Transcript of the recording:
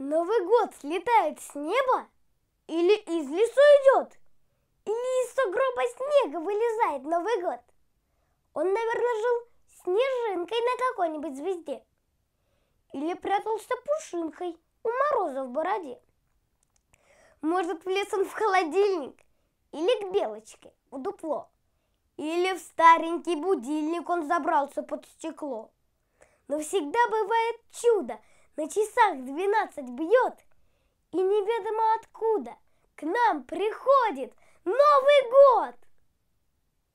Новый год слетает с неба? Или из лесу идет? Или из сугроба снега вылезает Новый год? Он, наверное, жил снежинкой на какой-нибудь звезде. Или прятался пушинкой у мороза в бороде. Может, влез он в холодильник или к белочке в дупло. Или в старенький будильник он забрался под стекло. Но всегда бывает чудо – на часах двенадцать бьет, и неведомо откуда к нам приходит Новый год!